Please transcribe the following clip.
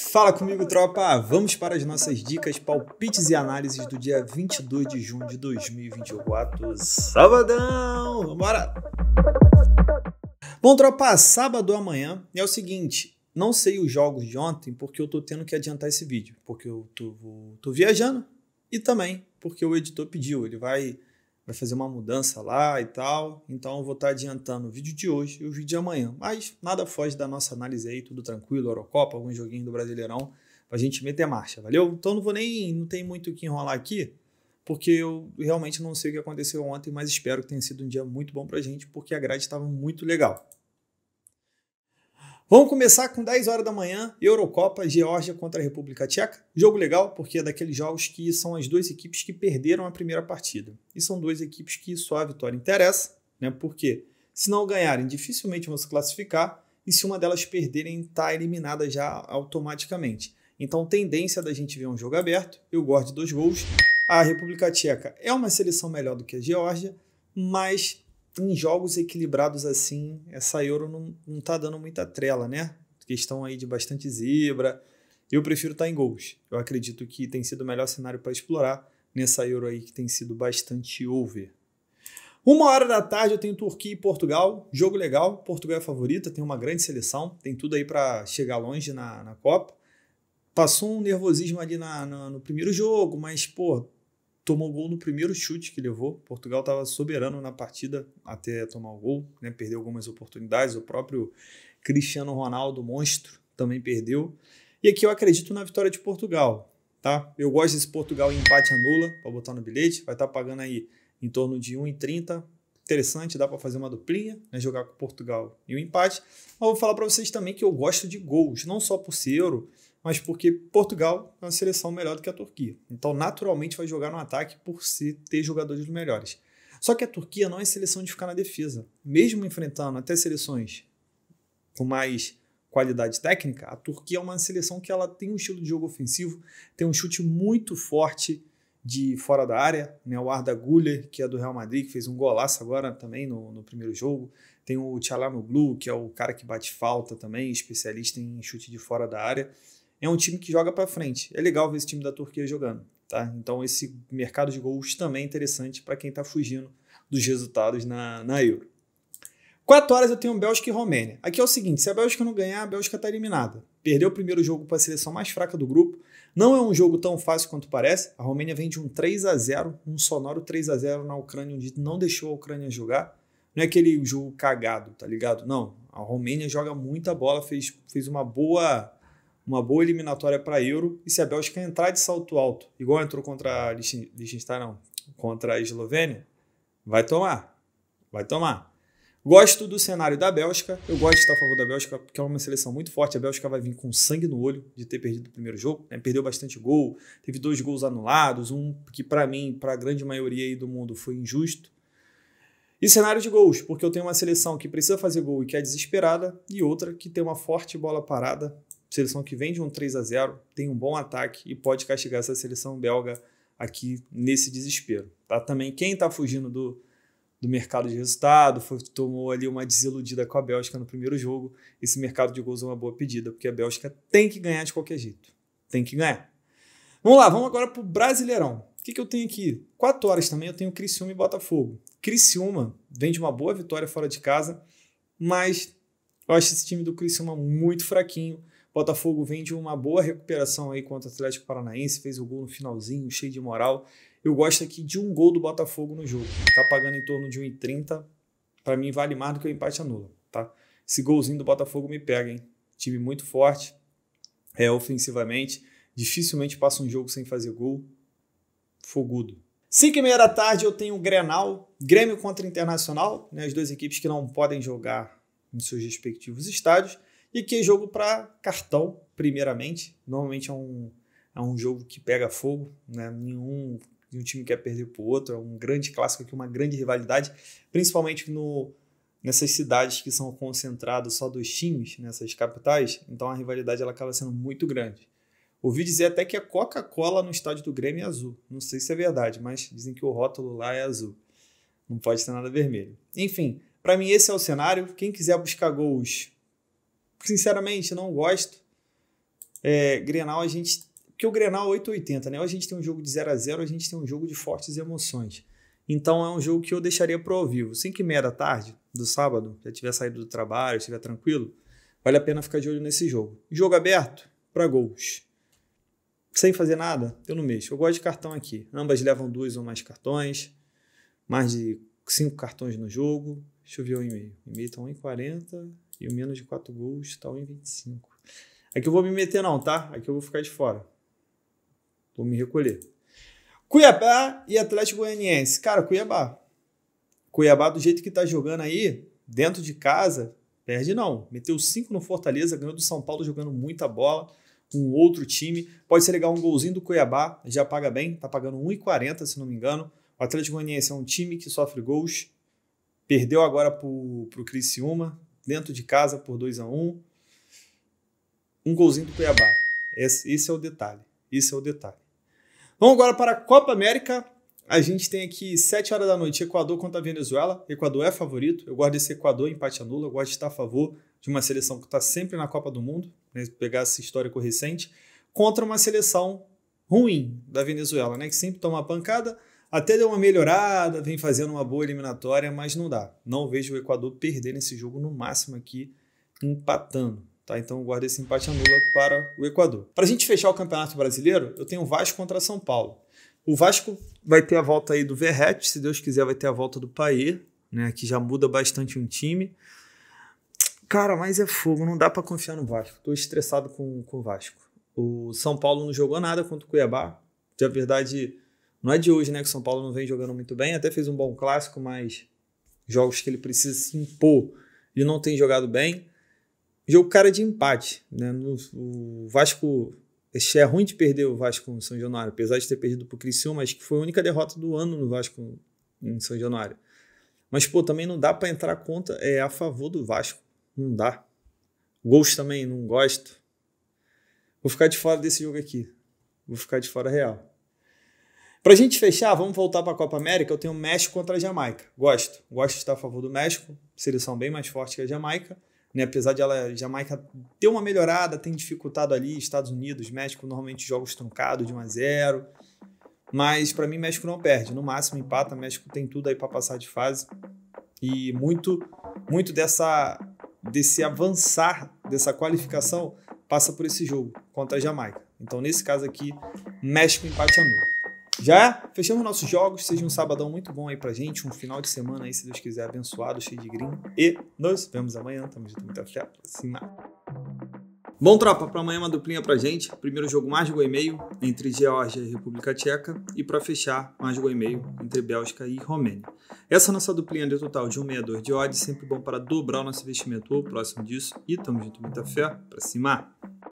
Fala comigo, tropa! Vamos para as nossas dicas, palpites e análises do dia 22 de junho de 2024. Sabadão! Vambora! Bom, tropa, sábado amanhã é o seguinte. Não sei os jogos de ontem porque eu tô tendo que adiantar esse vídeo, porque eu tô, tô viajando e também porque o editor pediu. Ele vai vai fazer uma mudança lá e tal. Então eu vou estar adiantando o vídeo de hoje e o vídeo de amanhã. Mas nada foge da nossa análise aí, tudo tranquilo, Eurocopa, alguns joguinhos do Brasileirão, pra gente meter marcha, valeu? Então não vou nem. não tem muito o que enrolar aqui, porque eu realmente não sei o que aconteceu ontem, mas espero que tenha sido um dia muito bom pra gente, porque a grade estava muito legal. Vamos começar com 10 horas da manhã, Eurocopa, Geórgia contra a República Tcheca. Jogo legal, porque é daqueles jogos que são as duas equipes que perderam a primeira partida. E são duas equipes que só a vitória interessa, né? Porque se não ganharem, dificilmente vão se classificar, e se uma delas perderem, está eliminada já automaticamente. Então, tendência da gente ver um jogo aberto, eu gosto de dois gols. A República Tcheca é uma seleção melhor do que a Geórgia, mas em jogos equilibrados assim, essa Euro não, não tá dando muita trela, né? Questão aí de bastante zebra. Eu prefiro estar tá em gols. Eu acredito que tem sido o melhor cenário para explorar nessa Euro aí que tem sido bastante over. Uma hora da tarde eu tenho Turquia e Portugal. Jogo legal. Portugal é favorita, tem uma grande seleção, tem tudo aí para chegar longe na, na Copa. Passou um nervosismo ali na, na, no primeiro jogo, mas, pô, tomou gol no primeiro chute que levou. Portugal estava soberano na partida até tomar o gol, né? perdeu algumas oportunidades. O próprio Cristiano Ronaldo, monstro, também perdeu. E aqui eu acredito na vitória de Portugal, tá? Eu gosto desse Portugal em empate anula para botar no bilhete, vai estar tá pagando aí em torno de 1,30. Interessante, dá para fazer uma duplinha, né? jogar com Portugal e o um empate. Mas vou falar para vocês também que eu gosto de gols, não só por ser euro, mas porque Portugal é uma seleção melhor do que a Turquia. Então, naturalmente, vai jogar no ataque por se ter jogadores melhores. Só que a Turquia não é seleção de ficar na defesa. Mesmo enfrentando até seleções com mais qualidade técnica, a Turquia é uma seleção que ela tem um estilo de jogo ofensivo, tem um chute muito forte de fora da área, né? o Arda Güler, que é do Real Madrid, que fez um golaço agora também no, no primeiro jogo, tem o Tchalanoglu, que é o cara que bate falta também, especialista em chute de fora da área, é um time que joga para frente. É legal ver esse time da Turquia jogando. Tá? Então, esse mercado de gols também é interessante para quem está fugindo dos resultados na, na Euro. Quatro horas eu tenho Bélgica e Romênia. Aqui é o seguinte: se a Bélgica não ganhar, a Bélgica está eliminada. Perdeu o primeiro jogo para a seleção mais fraca do grupo. Não é um jogo tão fácil quanto parece. A Romênia vem de um 3 a 0 um sonoro 3 a 0 na Ucrânia, onde não deixou a Ucrânia jogar. Não é aquele jogo cagado, tá ligado? Não. A Romênia joga muita bola, fez, fez uma boa uma boa eliminatória para Euro e se a Bélgica entrar de salto alto, igual entrou contra a Liechtenstein, não, contra a Eslovênia, vai tomar. Vai tomar. Gosto do cenário da Bélgica, eu gosto de estar a favor da Bélgica, porque é uma seleção muito forte. A Bélgica vai vir com sangue no olho de ter perdido o primeiro jogo, né? perdeu bastante gol, teve dois gols anulados, um que para mim, para a grande maioria do mundo, foi injusto. E cenário de gols, porque eu tenho uma seleção que precisa fazer gol e que é desesperada, e outra que tem uma forte bola parada Seleção que vem de um 3 a 0 tem um bom ataque e pode castigar essa seleção belga aqui nesse desespero. Tá? Também quem está fugindo do, do mercado de resultado, foi, tomou ali uma desiludida com a Bélgica no primeiro jogo. Esse mercado de gols é uma boa pedida, porque a Bélgica tem que ganhar de qualquer jeito. Tem que ganhar. Vamos lá, vamos agora para o Brasileirão. O que, que eu tenho aqui? Quatro horas também eu tenho Criciúma e Botafogo. Criciúma vem de uma boa vitória fora de casa, mas eu acho esse time do Criciúma muito fraquinho. Botafogo vem de uma boa recuperação aí contra o Atlético Paranaense, fez o gol no finalzinho, cheio de moral. Eu gosto aqui de um gol do Botafogo no jogo. Tá pagando em torno de 1,30. Para mim vale mais do que o empate anula, tá? Esse golzinho do Botafogo me pega, hein? Time muito forte, é ofensivamente, dificilmente passa um jogo sem fazer gol. Fogudo. 5 e meia da tarde eu tenho o Grenal, Grêmio contra Internacional, né, as duas equipes que não podem jogar nos seus respectivos estádios. E que é jogo para cartão, primeiramente. Normalmente é um, é um jogo que pega fogo, né? Nenhum, nenhum time quer perder para o outro. É um grande clássico aqui, uma grande rivalidade, principalmente no, nessas cidades que são concentradas só dos times, nessas capitais. Então a rivalidade ela acaba sendo muito grande. Ouvi dizer até que a é Coca-Cola no estádio do Grêmio é azul. Não sei se é verdade, mas dizem que o rótulo lá é azul. Não pode ser nada vermelho. Enfim, para mim esse é o cenário. Quem quiser buscar gols sinceramente, não gosto. É, Grenal, a gente. Porque o Grenal 880, é né? Ou a gente tem um jogo de 0 a 0 a gente tem um jogo de fortes emoções. Então é um jogo que eu deixaria pro ao vivo. 5 e meia da tarde, do sábado, já tiver saído do trabalho, estiver tranquilo, vale a pena ficar de olho nesse jogo. Jogo aberto para gols. Sem fazer nada, eu não mexo. Eu gosto de cartão aqui. Ambas levam dois ou mais cartões. Mais de cinco cartões no jogo. Deixa eu ver o e-mail. E-mail tá 1,40. E o menos de 4 gols está 1,25. Aqui eu vou me meter não, tá? Aqui eu vou ficar de fora. Vou me recolher. Cuiabá e Atlético Goianiense. Cara, Cuiabá. Cuiabá, do jeito que tá jogando aí, dentro de casa, perde não. Meteu 5 no Fortaleza, ganhou do São Paulo jogando muita bola um outro time. Pode ser legal um golzinho do Cuiabá, já paga bem, tá pagando 1,40 se não me engano. O Atlético Goianiense é um time que sofre gols, perdeu agora pro, pro Criciúma, dentro de casa por 2 a 1 um, um golzinho do Cuiabá. Esse, esse, é o detalhe. isso é o detalhe. Vamos agora para a Copa América. A gente tem aqui 7 horas da noite, Equador contra a Venezuela. Equador é favorito. Eu gosto desse Equador, empate anula. Eu gosto de estar a favor de uma seleção que está sempre na Copa do Mundo, né? pegar esse histórico recente, contra uma seleção ruim da Venezuela, né? que sempre toma pancada, até deu uma melhorada, vem fazendo uma boa eliminatória, mas não dá. Não vejo o Equador perder nesse jogo, no máximo aqui, empatando. Tá, então guarda esse empate anula para o Equador. Para a gente fechar o Campeonato Brasileiro, eu tenho o Vasco contra São Paulo. O Vasco vai ter a volta aí do Verrete, se Deus quiser vai ter a volta do Paier, né, que já muda bastante um time. Cara, mas é fogo, não dá para confiar no Vasco. Estou estressado com, com o Vasco. O São Paulo não jogou nada contra o Cuiabá. De verdade, não é de hoje, né, que o São Paulo não vem jogando muito bem, até fez um bom clássico, mas jogos que ele precisa se impor, ele não tem jogado bem. Jogo cara de empate, né? No, o Vasco é ruim de perder o Vasco em São Januário, apesar de ter perdido para o Criciúma, mas que foi a única derrota do ano no Vasco em São Januário. Mas, pô, também não dá para entrar conta é a favor do Vasco. Não dá. Gols também, não gosto. Vou ficar de fora desse jogo aqui. Vou ficar de fora real. Para a gente fechar, vamos voltar para a Copa América. Eu tenho México contra a Jamaica. Gosto. Gosto de estar a favor do México. Seleção bem mais forte que a Jamaica. Né? Apesar de ela, Jamaica ter uma melhorada, tem dificultado ali. Estados Unidos, México, normalmente jogos truncados de 1 a 0. Mas para mim, México não perde. No máximo, empata. México tem tudo aí para passar de fase. E muito, muito dessa, desse avançar, dessa qualificação, passa por esse jogo contra a Jamaica. Então, nesse caso aqui, México empate a nulo. Já é? fechamos nossos jogos. Seja um sabadão muito bom aí pra gente. Um final de semana aí, se Deus quiser, abençoado, cheio de green. E nos vemos amanhã. Tamo junto, muita fé. Assim, a Bom, tropa, para amanhã é uma duplinha pra gente. Primeiro jogo mais gol e meio entre Geórgia e República Tcheca. E para fechar, mais gol e meio entre Bélgica e Romênia. Essa é nossa duplinha deu total de 1,62 de odds. Sempre bom para dobrar o nosso investimento ou próximo disso. E tamo junto, muita fé. Pra cima!